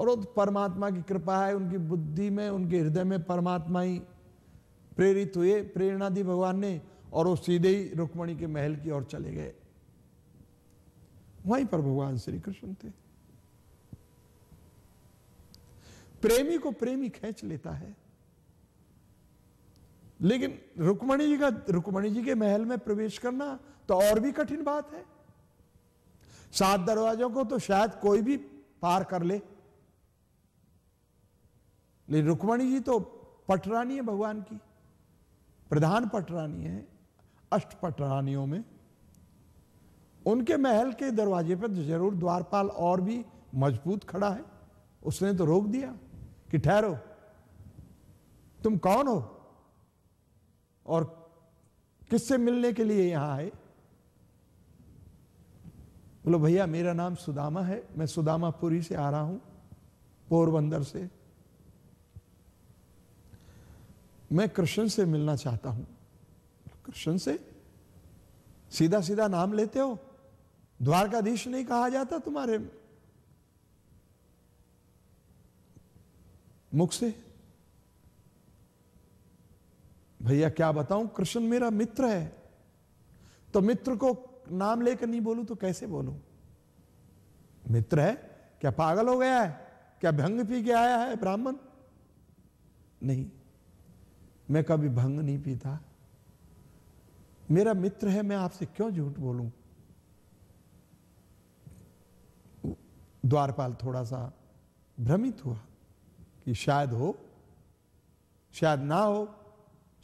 और वो तो परमात्मा की कृपा है उनकी बुद्धि में उनके हृदय में परमात्मा ही प्रेरित हुए प्रेरणा दी भगवान ने और वो सीधे ही रुक्मणी के महल की ओर चले गए वहीं पर भगवान श्री कृष्ण थे प्रेमी को प्रेमी खेच लेता है लेकिन रुक्मणी जी का रुक्मणी जी के महल में प्रवेश करना तो और भी कठिन बात है सात दरवाजों को तो शायद कोई भी पार कर ले लेकिन रुक्मणी जी तो पटरानी है भगवान की प्रधान पटरानी है अष्ट पटरानियों में उनके महल के दरवाजे पर जरूर द्वारपाल और भी मजबूत खड़ा है उसने तो रोक दिया कि ठहरो तुम कौन हो और किससे मिलने के लिए यहां आए बोलो भैया मेरा नाम सुदामा है मैं सुदामापुरी से आ रहा हूं पोरबंदर से मैं कृष्ण से मिलना चाहता हूं कृष्ण से सीधा सीधा नाम लेते हो द्वारकाधीश नहीं कहा जाता तुम्हारे मुख से भैया क्या बताऊं कृष्ण मेरा मित्र है तो मित्र को नाम लेकर नहीं बोलूं तो कैसे बोलूं मित्र है क्या पागल हो गया है क्या भंग पी के आया है ब्राह्मण नहीं मैं कभी भंग नहीं पीता मेरा मित्र है मैं आपसे क्यों झूठ बोलूं द्वारपाल थोड़ा सा भ्रमित हुआ कि शायद हो शायद ना हो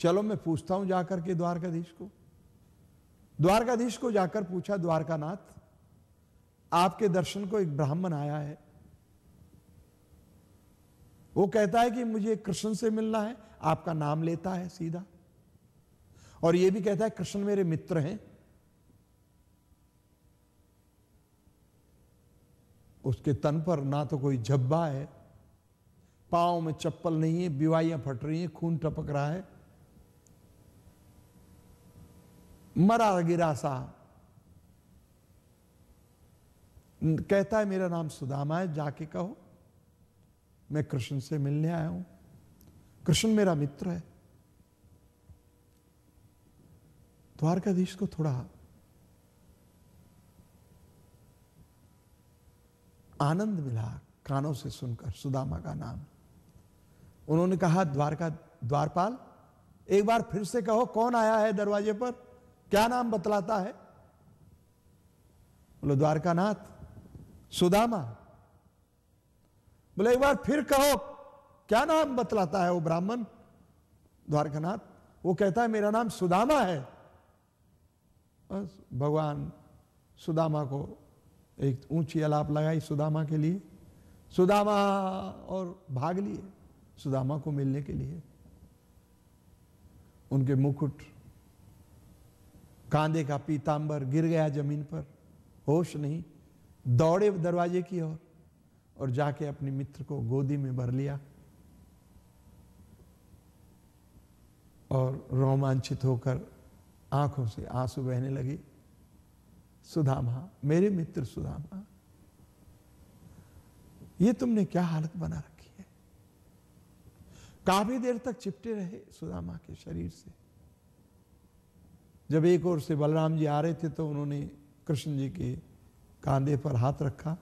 चलो मैं पूछता हूं जाकर के द्वारकाधीश को द्वारकाधीश को जाकर पूछा द्वारकानाथ आपके दर्शन को एक ब्राह्मण आया है वो कहता है कि मुझे कृष्ण से मिलना है आपका नाम लेता है सीधा और ये भी कहता है कृष्ण मेरे मित्र हैं उसके तन पर ना तो कोई झब्बा है पाओ में चप्पल नहीं है बिवाइयां फट रही हैं खून टपक रहा है मरा गिरा सा कहता है मेरा नाम सुदामा है जाके कहो मैं कृष्ण से मिलने आया हूं कृष्ण मेरा मित्र है द्वारकाधीश को थोड़ा आनंद मिला कानों से सुनकर सुदामा का नाम उन्होंने कहा द्वारका द्वारपाल एक बार फिर से कहो कौन आया है दरवाजे पर क्या नाम बतलाता है बोलो द्वारकानाथ सुदामा बोले एक बार फिर कहो क्या नाम बतलाता है वो ब्राह्मण द्वारकानाथ वो कहता है मेरा नाम सुदामा है बस भगवान सुदामा को एक ऊंची अलाप लगाई सुदामा के लिए सुदामा और भाग लिए सुदामा को मिलने के लिए उनके मुकुट कांधे का पीतांबर गिर गया जमीन पर होश नहीं दौड़े दरवाजे की ओर और जाके अपने मित्र को गोदी में भर लिया और रोमांचित होकर आंखों से आंसू बहने लगी सुधामा मेरे मित्र सुधामा ये तुमने क्या हालत बना रखी है काफी देर तक चिपटे रहे सुदामा के शरीर से जब एक ओर से बलराम जी आ रहे थे तो उन्होंने कृष्ण जी के कांधे पर हाथ रखा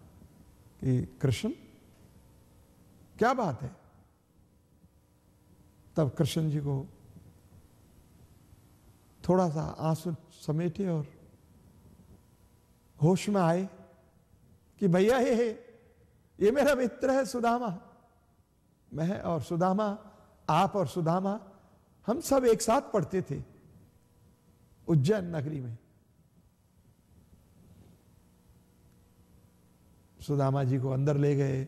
कि कृष्ण क्या बात है तब कृष्ण जी को थोड़ा सा आंसू समेटे और होश में आए कि भैया हे हे ये मेरा मित्र है सुदामा मैं और सुदामा आप और सुदामा हम सब एक साथ पढ़ते थे उज्जैन नगरी में सुदामा जी को अंदर ले गए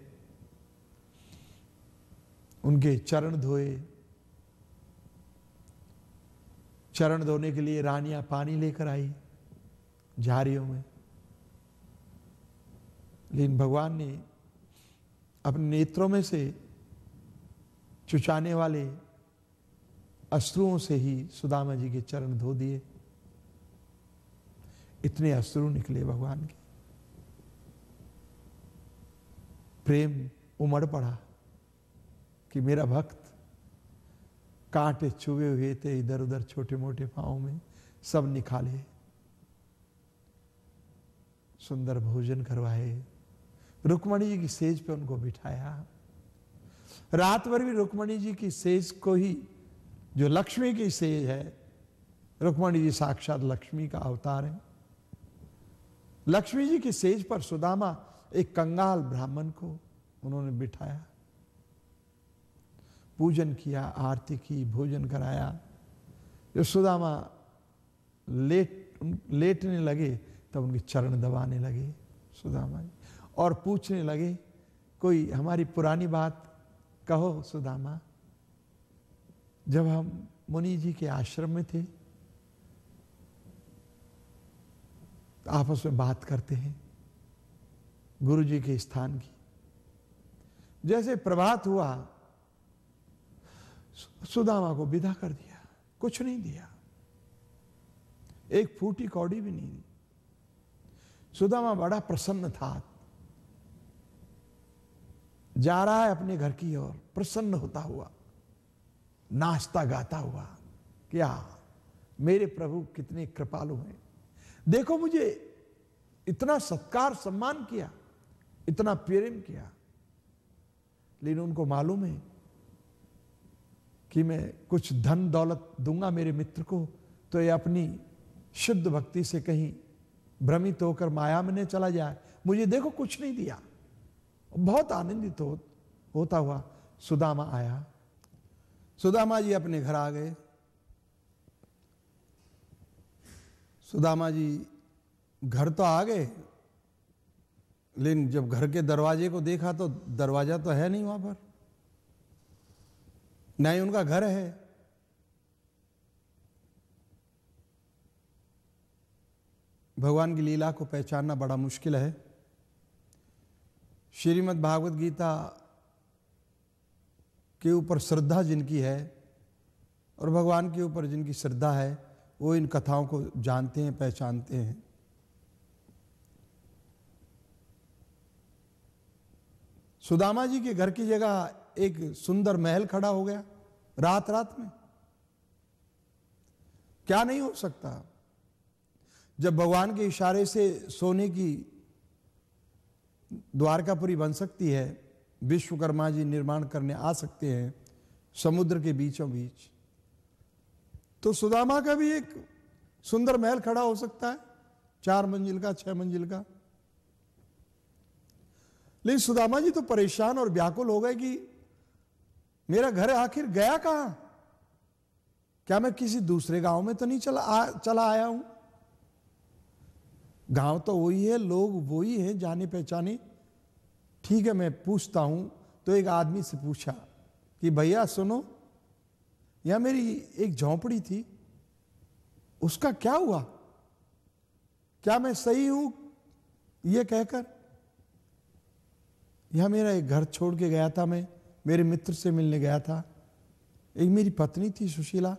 उनके चरण धोए चरण धोने के लिए रानियां पानी लेकर आई झाड़ियों में लेकिन भगवान ने अपने नेत्रों में से चुचाने वाले अश्रुओं से ही सुदामा जी के चरण धो दिए इतने अश्रु निकले भगवान के प्रेम उमड़ पड़ा कि मेरा भक्त कांटे चुभे हुए थे इधर उधर छोटे मोटे पाँव में सब निकाले सुंदर भोजन करवाए रुक्मणी जी की सेज पे उनको बिठाया रात भर भी रुक्मणी जी की सेज को ही जो लक्ष्मी की सेज है रुक्मणी जी साक्षात लक्ष्मी का अवतार है लक्ष्मी जी की सेज पर सुदामा एक कंगाल ब्राह्मण को उन्होंने बिठाया पूजन किया आरती की भोजन कराया यशोदामा लेट लेटने लगे तब उनके चरण दबाने लगे सुदामा जी और पूछने लगे कोई हमारी पुरानी बात कहो सुदामा जब हम मुनि जी के आश्रम में थे आपस में बात करते हैं गुरु जी के स्थान की जैसे प्रभात हुआ सुदामा को विदा कर दिया कुछ नहीं दिया एक फूटी कौड़ी भी नहीं दी सुदामा बड़ा प्रसन्न था जा रहा है अपने घर की ओर प्रसन्न होता हुआ नाचता गाता हुआ क्या मेरे प्रभु कितने कृपालु हैं देखो मुझे इतना सत्कार सम्मान किया इतना प्रेम किया लेकिन उनको मालूम है कि मैं कुछ धन दौलत दूंगा मेरे मित्र को तो ये अपनी शुद्ध भक्ति से कहीं भ्रमित होकर माया में चला जाए मुझे देखो कुछ नहीं दिया बहुत आनंदित हो, होता हुआ सुदामा आया सुदामा जी अपने घर आ गए सुदामा जी घर तो आ गए लेकिन जब घर के दरवाजे को देखा तो दरवाजा तो है नहीं वहां पर ना ही उनका घर है भगवान की लीला को पहचानना बड़ा मुश्किल है श्रीमद् भागवत गीता के ऊपर श्रद्धा जिनकी है और भगवान के ऊपर जिनकी श्रद्धा है वो इन कथाओं को जानते हैं पहचानते हैं सुदामा जी के घर की जगह एक सुंदर महल खड़ा हो गया रात रात में क्या नहीं हो सकता जब भगवान के इशारे से सोने की द्वारकापुरी बन सकती है विश्वकर्मा जी निर्माण करने आ सकते हैं समुद्र के बीचों बीच तो सुदामा का भी एक सुंदर महल खड़ा हो सकता है चार मंजिल का छह मंजिल का लेकिन सुदामा जी तो परेशान और व्याकुल हो गए कि मेरा घर आखिर गया कहां क्या मैं किसी दूसरे गांव में तो नहीं चला आ, चला आया हूं गांव तो वही है लोग वही हैं जाने पहचाने ठीक है मैं पूछता हूं तो एक आदमी से पूछा कि भैया सुनो यह मेरी एक झोंपड़ी थी उसका क्या हुआ क्या मैं सही हूं यह कहकर यहाँ मेरा एक घर छोड़ के गया था मैं मेरे मित्र से मिलने गया था एक मेरी पत्नी थी सुशीला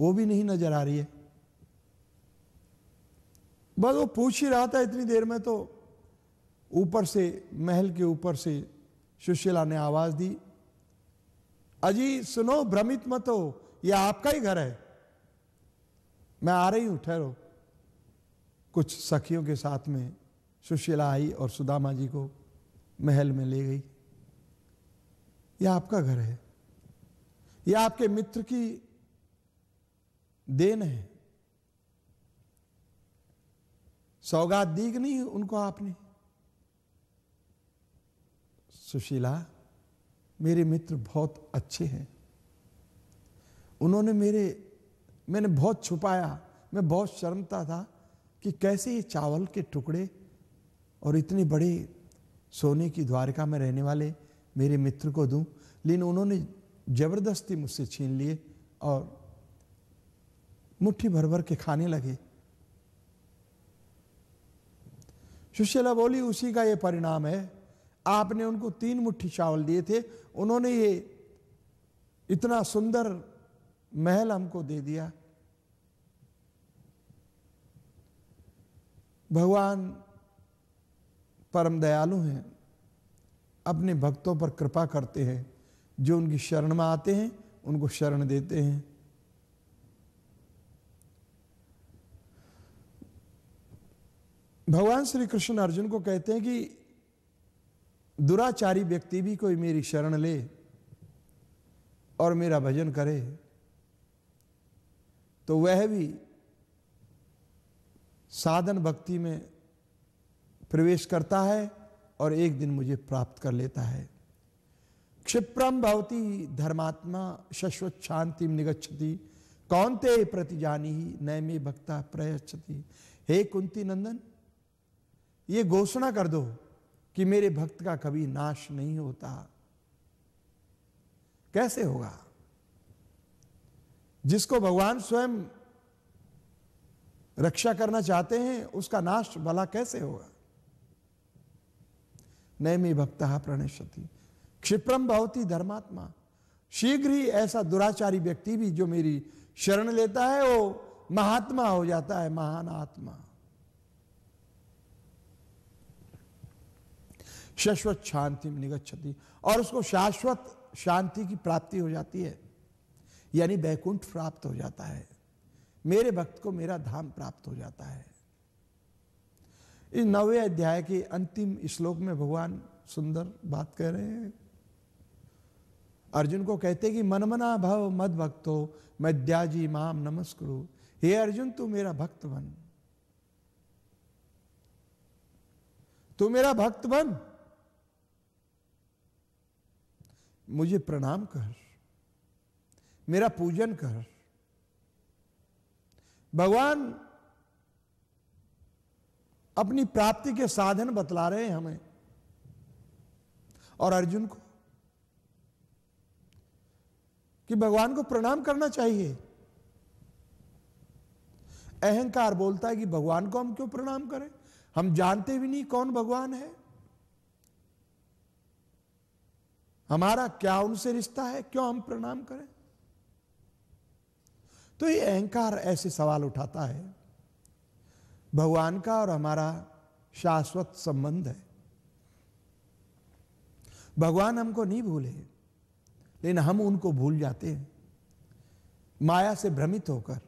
वो भी नहीं नजर आ रही है बस वो पूछ ही रहा था इतनी देर में तो ऊपर से महल के ऊपर से सुशीला ने आवाज दी अजी सुनो भ्रमित मत हो यह आपका ही घर है मैं आ रही हूं ठहरो कुछ सखियों के साथ में सुशीला आई और सुदामा जी को महल में ले गई यह आपका घर है यह आपके मित्र की देन है सौगात दी कि नहीं उनको आपने सुशीला मेरे मित्र बहुत अच्छे हैं उन्होंने मेरे मैंने बहुत छुपाया मैं बहुत शर्मता था कि कैसे ये चावल के टुकड़े और इतने बड़े सोने की द्वारिका में रहने वाले मेरे मित्र को दूं लेकिन उन्होंने जबरदस्ती मुझसे छीन लिए और मुट्ठी भर भर के खाने लगे सुशीला बोली उसी का ये परिणाम है आपने उनको तीन मुट्ठी चावल दिए थे उन्होंने ये इतना सुंदर महल हमको दे दिया भगवान परम दयालु हैं अपने भक्तों पर कृपा करते हैं जो उनकी शरण में आते हैं उनको शरण देते हैं भगवान श्री कृष्ण अर्जुन को कहते हैं कि दुराचारी व्यक्ति भी कोई मेरी शरण ले और मेरा भजन करे तो वह भी साधन भक्ति में प्रवेश करता है और एक दिन मुझे प्राप्त कर लेता है क्षिप्रम भवती धर्मात्मा शश्वत शांति निगच्छति कौन ते प्रतिजानी ही नय में भक्ता प्रयच्छति हे कुंती नंदन ये घोषणा कर दो कि मेरे भक्त का कभी नाश नहीं होता कैसे होगा जिसको भगवान स्वयं रक्षा करना चाहते हैं उसका नाश भला कैसे होगा नैमी भक्त प्रणेशति क्षिप्रम भवती धर्मात्मा शीघ्र ही ऐसा दुराचारी व्यक्ति भी जो मेरी शरण लेता है वो महात्मा हो जाता है महान आत्मा शाश्वत शांति में निगच्छति और उसको शाश्वत शांति की प्राप्ति हो जाती है यानी बैकुंठ प्राप्त हो जाता है मेरे भक्त को मेरा धाम प्राप्त हो जाता है इस नवे अध्याय के अंतिम श्लोक में भगवान सुंदर बात कह रहे हैं अर्जुन को कहते कि मनमना भव मद भक्तो मद्याजी माम नमस्कुरु हे अर्जुन तू मेरा भक्त बन तू मेरा भक्त बन मुझे प्रणाम कर मेरा पूजन कर भगवान अपनी प्राप्ति के साधन बतला रहे हैं हमें और अर्जुन को कि भगवान को प्रणाम करना चाहिए अहंकार बोलता है कि भगवान को हम क्यों प्रणाम करें हम जानते भी नहीं कौन भगवान है हमारा क्या उनसे रिश्ता है क्यों हम प्रणाम करें तो ये अहंकार ऐसे सवाल उठाता है भगवान का और हमारा शाश्वत संबंध है भगवान हमको नहीं भूले लेकिन हम उनको भूल जाते हैं माया से भ्रमित होकर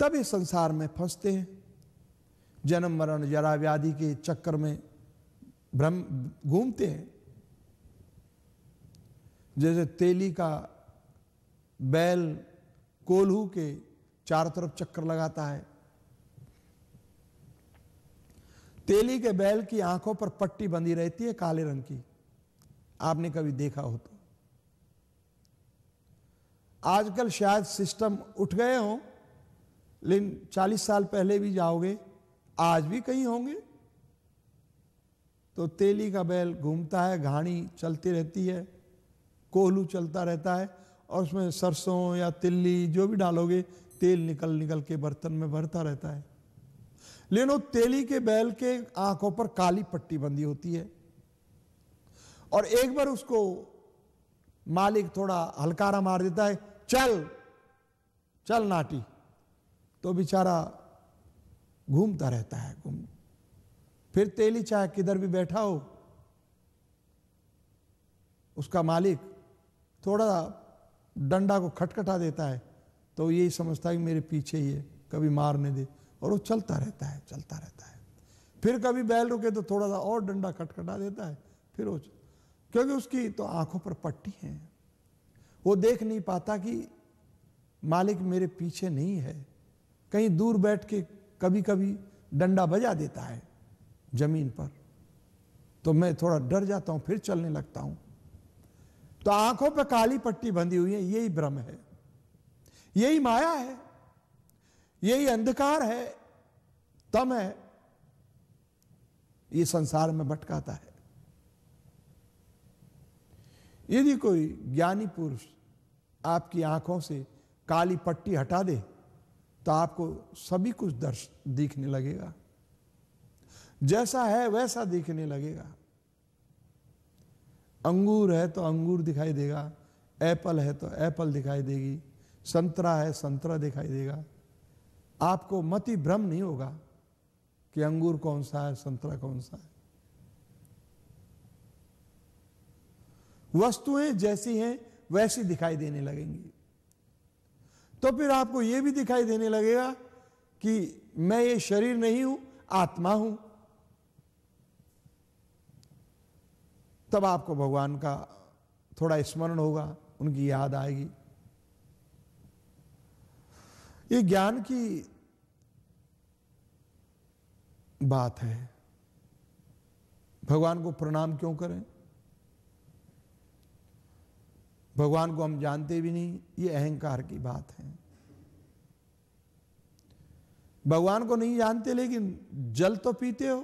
तब इस संसार में फंसते हैं जन्म मरण जरा व्याधि के चक्कर में भ्रम घूमते हैं जैसे तेली का बैल कोल्हू के चारों तरफ चक्कर लगाता है तेली के बैल की आंखों पर पट्टी बंधी रहती है काले रंग की आपने कभी देखा हो तो आजकल शायद सिस्टम उठ गए हो लेकिन 40 साल पहले भी जाओगे आज भी कहीं होंगे तो तेली का बैल घूमता है घाणी चलती रहती है कोहलू चलता रहता है और उसमें सरसों या तिल्ली जो भी डालोगे तेल निकल निकल के बर्तन में भरता रहता है लेनो तेली के बैल के आंखों पर काली पट्टी बंधी होती है और एक बार उसको मालिक थोड़ा हलकारा मार देता है चल चल नाटी तो बेचारा घूमता रहता है घूम फिर तेली चाहे किधर भी बैठा हो उसका मालिक थोड़ा डंडा को खटखटा देता है तो ये समझता है कि मेरे पीछे ही है कभी मारने दे और वो चलता रहता है चलता रहता है फिर कभी बैल रुके तो थोड़ा सा और डंडा खटखटा देता है फिर वो क्योंकि उसकी तो आंखों पर पट्टी है वो देख नहीं पाता कि मालिक मेरे पीछे नहीं है कहीं दूर बैठ के कभी कभी डंडा बजा देता है जमीन पर तो मैं थोड़ा डर जाता हूं फिर चलने लगता हूं तो आंखों पर काली पट्टी बंधी हुई है यही भ्रम है यही माया है यही अंधकार है तम है ये संसार में भटकाता है यदि कोई ज्ञानी पुरुष आपकी आंखों से काली पट्टी हटा दे तो आपको सभी कुछ दर्श दिखने लगेगा जैसा है वैसा दिखने लगेगा अंगूर है तो अंगूर दिखाई देगा एप्पल है तो एप्पल दिखाई देगी संतरा है संतरा दिखाई देगा आपको मति भ्रम नहीं होगा कि अंगूर कौन सा है संतरा कौन सा है वस्तुएं जैसी हैं वैसी दिखाई देने लगेंगी तो फिर आपको यह भी दिखाई देने लगेगा कि मैं ये शरीर नहीं हूं आत्मा हूं तब आपको भगवान का थोड़ा स्मरण होगा उनकी याद आएगी ये ज्ञान की बात है भगवान को प्रणाम क्यों करें भगवान को हम जानते भी नहीं ये अहंकार की बात है भगवान को नहीं जानते लेकिन जल तो पीते हो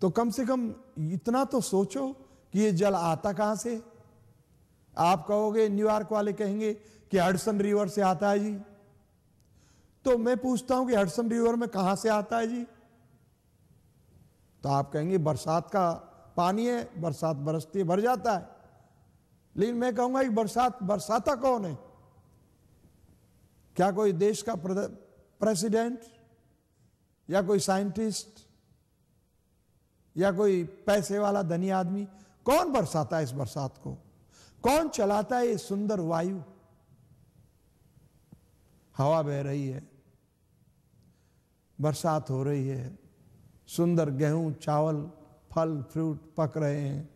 तो कम से कम इतना तो सोचो कि ये जल आता कहां से आप कहोगे न्यूयॉर्क वाले कहेंगे कि हडसन रिवर से आता है जी तो मैं पूछता हूं कि हडसन रिवर में कहां से आता है जी तो आप कहेंगे बरसात का पानी है बरसात बरसती है भर जाता है लेकिन मैं कहूंगा कि बरसात बरसाता कौन है क्या कोई देश का प्रेसिडेंट या कोई साइंटिस्ट या कोई पैसे वाला धनी आदमी कौन बरसाता है इस बरसात को कौन चलाता है ये सुंदर वायु हवा बह रही है बरसात हो रही है सुंदर गेहूं चावल फल फ्रूट पक रहे हैं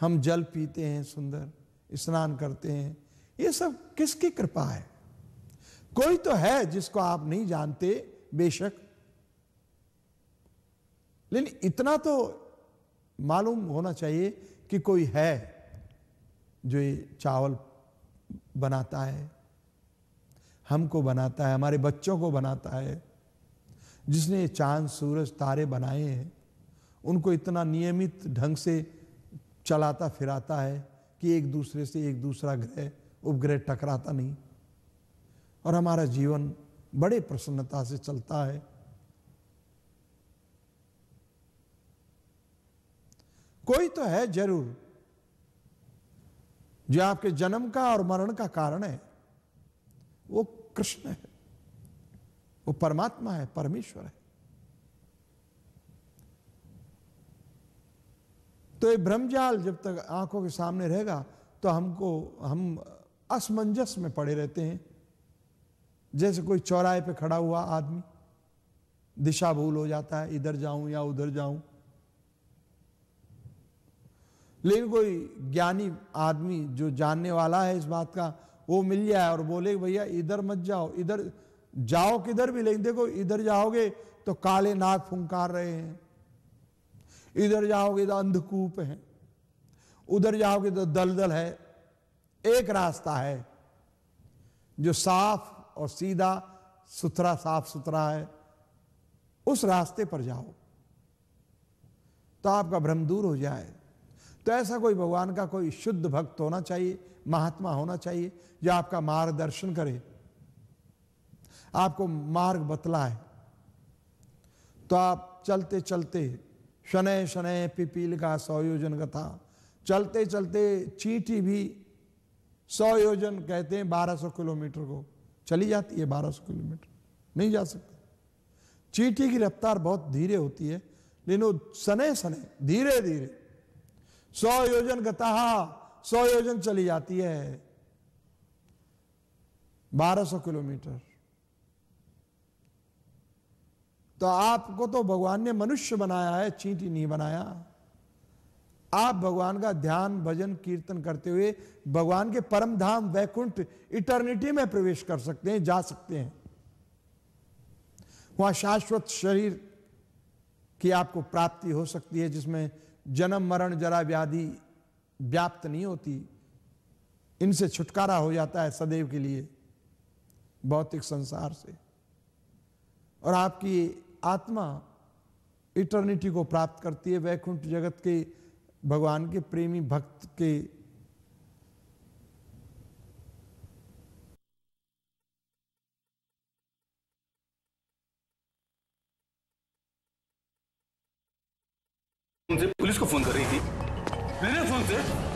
हम जल पीते हैं सुंदर स्नान करते हैं ये सब किसकी कृपा है कोई तो है जिसको आप नहीं जानते बेशक लेकिन इतना तो मालूम होना चाहिए कि कोई है जो ये चावल बनाता है हमको बनाता है हमारे बच्चों को बनाता है जिसने ये चांद सूरज तारे बनाए हैं उनको इतना नियमित ढंग से चलाता फिराता है कि एक दूसरे से एक दूसरा ग्रह उपग्रह टकराता नहीं और हमारा जीवन बड़े प्रसन्नता से चलता है कोई तो है जरूर जो आपके जन्म का और मरण का कारण है वो कृष्ण है वो परमात्मा है परमेश्वर है तो ये ब्रह्मजाल जब तक आंखों के सामने रहेगा तो हमको हम असमंजस में पड़े रहते हैं जैसे कोई चौराहे पे खड़ा हुआ आदमी दिशा भूल हो जाता है इधर जाऊं या उधर जाऊं लेकिन कोई ज्ञानी आदमी जो जानने वाला है इस बात का वो मिल जाए और बोले भैया इधर मत जाओ इधर जाओ किधर भी लेकिन देखो इधर जाओगे तो काले नाग फुंकार रहे हैं इधर जाओगे तो अंधकूप है उधर जाओगे तो दलदल है एक रास्ता है जो साफ और सीधा सुथरा साफ सुथरा है उस रास्ते पर जाओ तो आपका भ्रम दूर हो जाए तो ऐसा कोई भगवान का कोई शुद्ध भक्त होना चाहिए महात्मा होना चाहिए जो आपका मार्गदर्शन करे आपको मार्ग बतलाए तो आप चलते चलते शनय शनय पिपील का सौयोजन कथा चलते चलते चीटी भी सौयोजन कहते हैं 1200 किलोमीटर को चली जाती है 1200 किलोमीटर नहीं जा सकती चीटी की रफ्तार बहुत धीरे होती है लेकिन वो सने सने धीरे धीरे सौयोजन कथा सौ योजन चली जाती है 1200 किलोमीटर तो आपको तो भगवान ने मनुष्य बनाया है चींटी नहीं बनाया आप भगवान का ध्यान भजन कीर्तन करते हुए भगवान के परम धाम वैकुंठ इटर्निटी में प्रवेश कर सकते हैं जा सकते हैं वहां शाश्वत शरीर की आपको प्राप्ति हो सकती है जिसमें जन्म मरण जरा व्याधि व्याप्त नहीं होती इनसे छुटकारा हो जाता है सदैव के लिए भौतिक संसार से और आपकी आत्मा इटर्निटी को प्राप्त करती है वैकुंठ जगत के भगवान के प्रेमी भक्त के पुलिस को फोन कर रही थी Ve ne fındık?